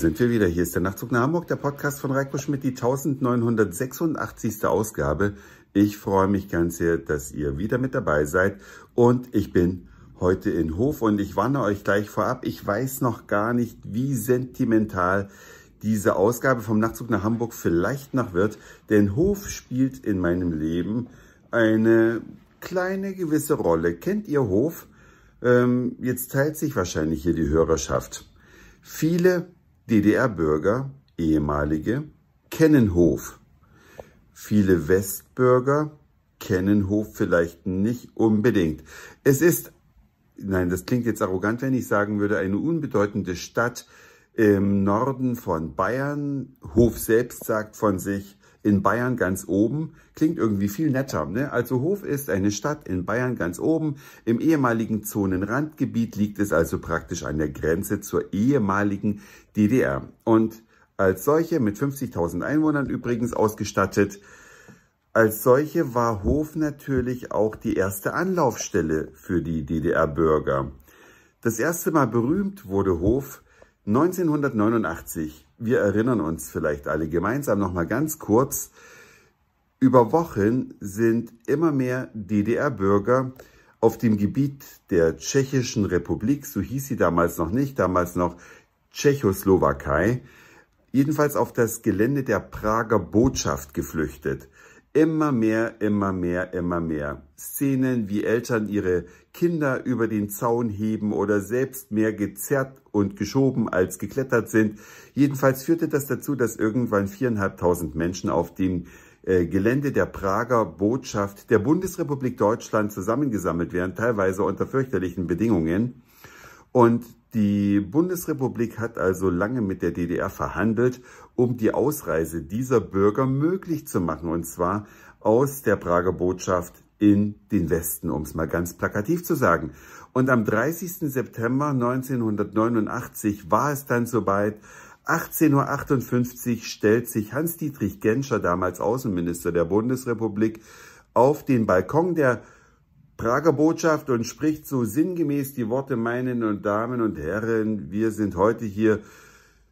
sind wir wieder. Hier ist der Nachtzug nach Hamburg, der Podcast von Reiko Schmidt, die 1986. Ausgabe. Ich freue mich ganz sehr, dass ihr wieder mit dabei seid. Und ich bin heute in Hof und ich warne euch gleich vorab. Ich weiß noch gar nicht, wie sentimental diese Ausgabe vom Nachtzug nach Hamburg vielleicht noch wird. Denn Hof spielt in meinem Leben eine kleine gewisse Rolle. Kennt ihr Hof? Ähm, jetzt teilt sich wahrscheinlich hier die Hörerschaft. Viele DDR-Bürger, ehemalige, kennen Hof. Viele Westbürger kennen Hof vielleicht nicht unbedingt. Es ist, nein, das klingt jetzt arrogant, wenn ich sagen würde, eine unbedeutende Stadt im Norden von Bayern. Hof selbst sagt von sich, in Bayern ganz oben klingt irgendwie viel netter. Ne? Also Hof ist eine Stadt in Bayern ganz oben. Im ehemaligen Zonenrandgebiet liegt es also praktisch an der Grenze zur ehemaligen DDR. Und als solche, mit 50.000 Einwohnern übrigens ausgestattet, als solche war Hof natürlich auch die erste Anlaufstelle für die DDR-Bürger. Das erste Mal berühmt wurde Hof 1989, wir erinnern uns vielleicht alle gemeinsam nochmal ganz kurz, über Wochen sind immer mehr DDR-Bürger auf dem Gebiet der Tschechischen Republik, so hieß sie damals noch nicht, damals noch Tschechoslowakei, jedenfalls auf das Gelände der Prager Botschaft geflüchtet. Immer mehr, immer mehr, immer mehr. Szenen, wie Eltern ihre Kinder über den Zaun heben oder selbst mehr gezerrt und geschoben als geklettert sind. Jedenfalls führte das dazu, dass irgendwann viereinhalbtausend Menschen auf dem äh, Gelände der Prager Botschaft der Bundesrepublik Deutschland zusammengesammelt werden, teilweise unter fürchterlichen Bedingungen. Und die Bundesrepublik hat also lange mit der DDR verhandelt, um die Ausreise dieser Bürger möglich zu machen, und zwar aus der Prager Botschaft in den Westen, um es mal ganz plakativ zu sagen. Und am 30. September 1989 war es dann soweit, 18.58 Uhr stellt sich Hans-Dietrich Genscher, damals Außenminister der Bundesrepublik, auf den Balkon der Prager Botschaft und spricht so sinngemäß die Worte, meine Damen und Herren, wir sind heute hier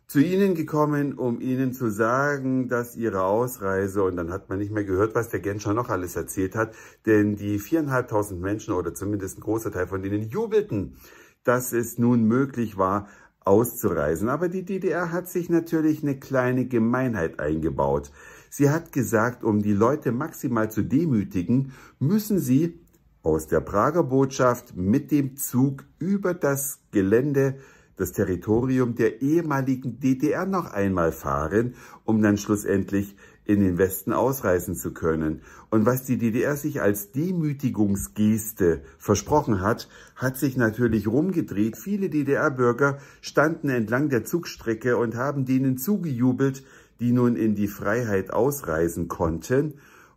zu Ihnen gekommen, um Ihnen zu sagen, dass Ihre Ausreise, und dann hat man nicht mehr gehört, was der Genscher noch alles erzählt hat, denn die viereinhalbtausend Menschen oder zumindest ein großer Teil von denen jubelten, dass es nun möglich war, auszureisen. Aber die DDR hat sich natürlich eine kleine Gemeinheit eingebaut. Sie hat gesagt, um die Leute maximal zu demütigen, müssen sie aus der Prager Botschaft mit dem Zug über das Gelände, das Territorium der ehemaligen DDR noch einmal fahren, um dann schlussendlich in den Westen ausreisen zu können. Und was die DDR sich als Demütigungsgeste versprochen hat, hat sich natürlich rumgedreht. Viele DDR-Bürger standen entlang der Zugstrecke und haben denen zugejubelt, die nun in die Freiheit ausreisen konnten.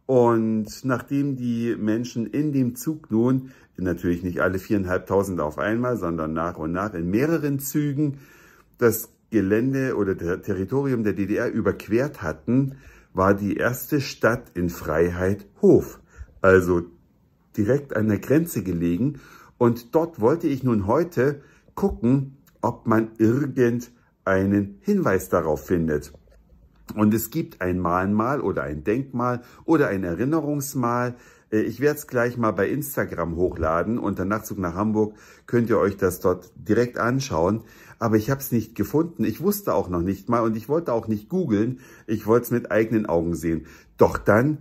Und nachdem die Menschen in dem Zug nun, natürlich nicht alle viereinhalbtausend auf einmal, sondern nach und nach in mehreren Zügen das Gelände oder das Territorium der DDR überquert hatten, war die erste Stadt in Freiheit Hof, also direkt an der Grenze gelegen. Und dort wollte ich nun heute gucken, ob man irgendeinen Hinweis darauf findet. Und es gibt ein Mahnmal oder ein Denkmal oder ein Erinnerungsmal. Äh, ich werde es gleich mal bei Instagram hochladen unter Nachzug nach Hamburg könnt ihr euch das dort direkt anschauen. Aber ich habe es nicht gefunden. Ich wusste auch noch nicht mal und ich wollte auch nicht googeln. Ich wollte es mit eigenen Augen sehen. Doch dann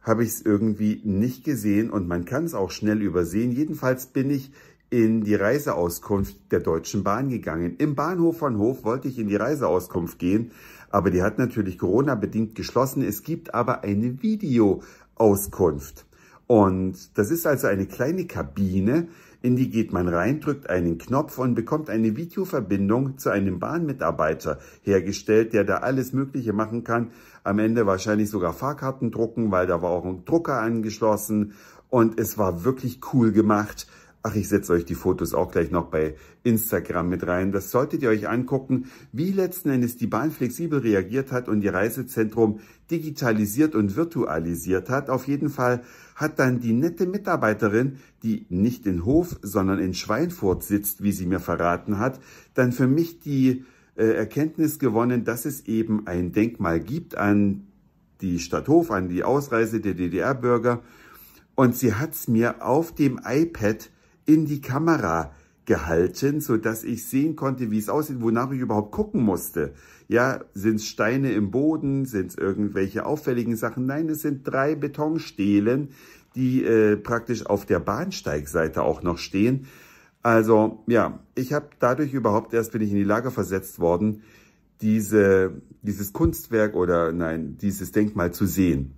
habe ich es irgendwie nicht gesehen und man kann es auch schnell übersehen. Jedenfalls bin ich in die Reiseauskunft der Deutschen Bahn gegangen. Im Bahnhof von Hof wollte ich in die Reiseauskunft gehen aber die hat natürlich Corona-bedingt geschlossen. Es gibt aber eine Videoauskunft. Und das ist also eine kleine Kabine, in die geht man rein, drückt einen Knopf und bekommt eine Videoverbindung zu einem Bahnmitarbeiter hergestellt, der da alles Mögliche machen kann. Am Ende wahrscheinlich sogar Fahrkarten drucken, weil da war auch ein Drucker angeschlossen. Und es war wirklich cool gemacht. Ach, ich setze euch die Fotos auch gleich noch bei Instagram mit rein. Das solltet ihr euch angucken, wie letzten Endes die Bahn flexibel reagiert hat und ihr Reisezentrum digitalisiert und virtualisiert hat. Auf jeden Fall hat dann die nette Mitarbeiterin, die nicht in Hof, sondern in Schweinfurt sitzt, wie sie mir verraten hat, dann für mich die äh, Erkenntnis gewonnen, dass es eben ein Denkmal gibt an die Stadt Hof, an die Ausreise der DDR-Bürger. Und sie hat es mir auf dem iPad in die Kamera gehalten, so dass ich sehen konnte, wie es aussieht, wonach ich überhaupt gucken musste. Ja, sind es Steine im Boden, sind es irgendwelche auffälligen Sachen? Nein, es sind drei Betonstelen, die äh, praktisch auf der Bahnsteigseite auch noch stehen. Also ja, ich habe dadurch überhaupt erst bin ich in die Lage versetzt worden, diese, dieses Kunstwerk oder nein, dieses Denkmal zu sehen.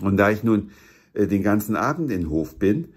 Und da ich nun äh, den ganzen Abend in Hof bin,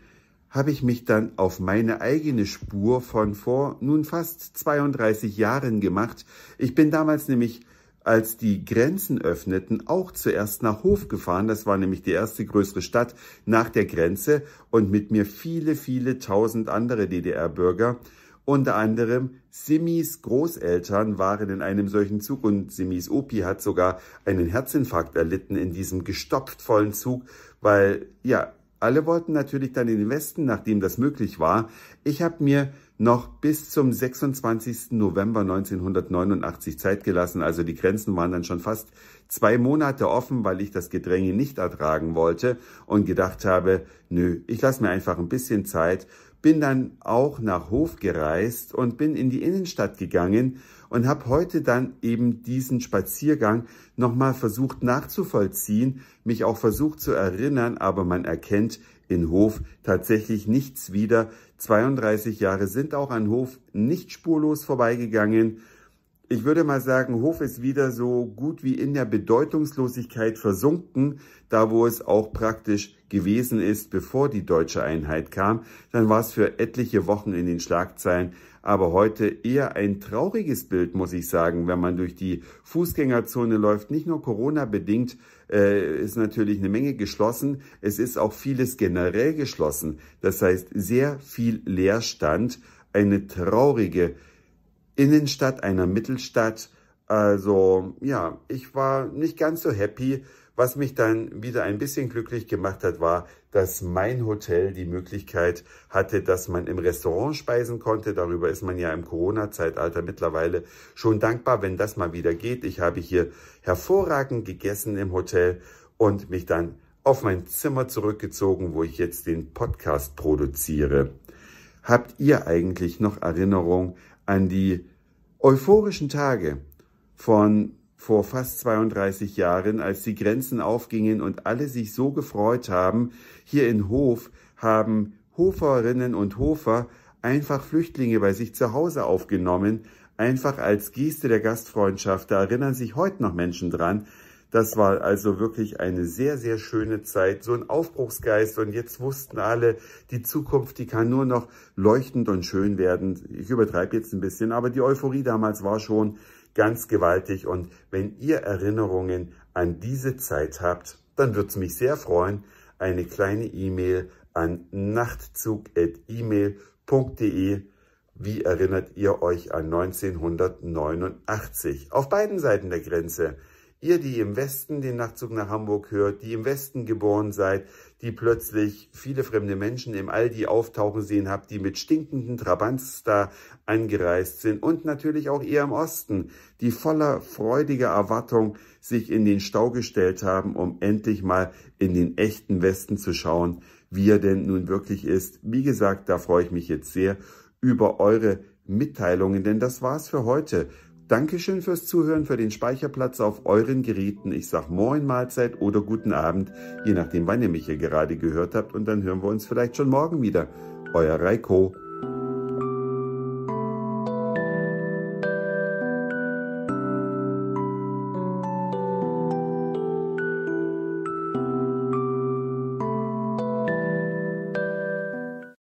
habe ich mich dann auf meine eigene Spur von vor nun fast 32 Jahren gemacht. Ich bin damals nämlich, als die Grenzen öffneten, auch zuerst nach Hof gefahren. Das war nämlich die erste größere Stadt nach der Grenze und mit mir viele, viele tausend andere DDR-Bürger. Unter anderem Simis Großeltern waren in einem solchen Zug und Simis Opi hat sogar einen Herzinfarkt erlitten in diesem gestopft vollen Zug, weil ja, alle wollten natürlich dann in den Westen, nachdem das möglich war. Ich habe mir noch bis zum 26. November 1989 Zeit gelassen. Also die Grenzen waren dann schon fast zwei Monate offen, weil ich das Gedränge nicht ertragen wollte und gedacht habe, nö, ich lasse mir einfach ein bisschen Zeit bin dann auch nach Hof gereist und bin in die Innenstadt gegangen und habe heute dann eben diesen Spaziergang nochmal versucht nachzuvollziehen, mich auch versucht zu erinnern, aber man erkennt in Hof tatsächlich nichts wieder. 32 Jahre sind auch an Hof nicht spurlos vorbeigegangen ich würde mal sagen, Hof ist wieder so gut wie in der Bedeutungslosigkeit versunken, da wo es auch praktisch gewesen ist, bevor die deutsche Einheit kam. Dann war es für etliche Wochen in den Schlagzeilen, aber heute eher ein trauriges Bild, muss ich sagen, wenn man durch die Fußgängerzone läuft. Nicht nur Corona bedingt äh, ist natürlich eine Menge geschlossen, es ist auch vieles generell geschlossen. Das heißt, sehr viel Leerstand, eine traurige Innenstadt einer Mittelstadt. Also ja, ich war nicht ganz so happy. Was mich dann wieder ein bisschen glücklich gemacht hat, war, dass mein Hotel die Möglichkeit hatte, dass man im Restaurant speisen konnte. Darüber ist man ja im Corona-Zeitalter mittlerweile schon dankbar, wenn das mal wieder geht. Ich habe hier hervorragend gegessen im Hotel und mich dann auf mein Zimmer zurückgezogen, wo ich jetzt den Podcast produziere. Habt ihr eigentlich noch Erinnerung an die euphorischen Tage von vor fast 32 Jahren, als die Grenzen aufgingen und alle sich so gefreut haben. Hier in Hof haben Hoferinnen und Hofer einfach Flüchtlinge bei sich zu Hause aufgenommen, einfach als Geste der Gastfreundschaft. Da erinnern sich heute noch Menschen dran, das war also wirklich eine sehr, sehr schöne Zeit, so ein Aufbruchsgeist und jetzt wussten alle, die Zukunft, die kann nur noch leuchtend und schön werden. Ich übertreibe jetzt ein bisschen, aber die Euphorie damals war schon ganz gewaltig und wenn ihr Erinnerungen an diese Zeit habt, dann würde es mich sehr freuen, eine kleine E-Mail an nachtzug.email.de. Wie erinnert ihr euch an 1989? Auf beiden Seiten der Grenze. Ihr, die im Westen den Nachtzug nach Hamburg hört, die im Westen geboren seid, die plötzlich viele fremde Menschen im Aldi auftauchen sehen habt, die mit stinkenden Trabants da angereist sind und natürlich auch ihr im Osten, die voller freudiger Erwartung sich in den Stau gestellt haben, um endlich mal in den echten Westen zu schauen, wie er denn nun wirklich ist. Wie gesagt, da freue ich mich jetzt sehr über eure Mitteilungen, denn das war's für heute. Dankeschön fürs Zuhören, für den Speicherplatz auf euren Geräten. Ich sag Moin Mahlzeit oder guten Abend, je nachdem, wann ihr mich hier gerade gehört habt. Und dann hören wir uns vielleicht schon morgen wieder. Euer Reiko.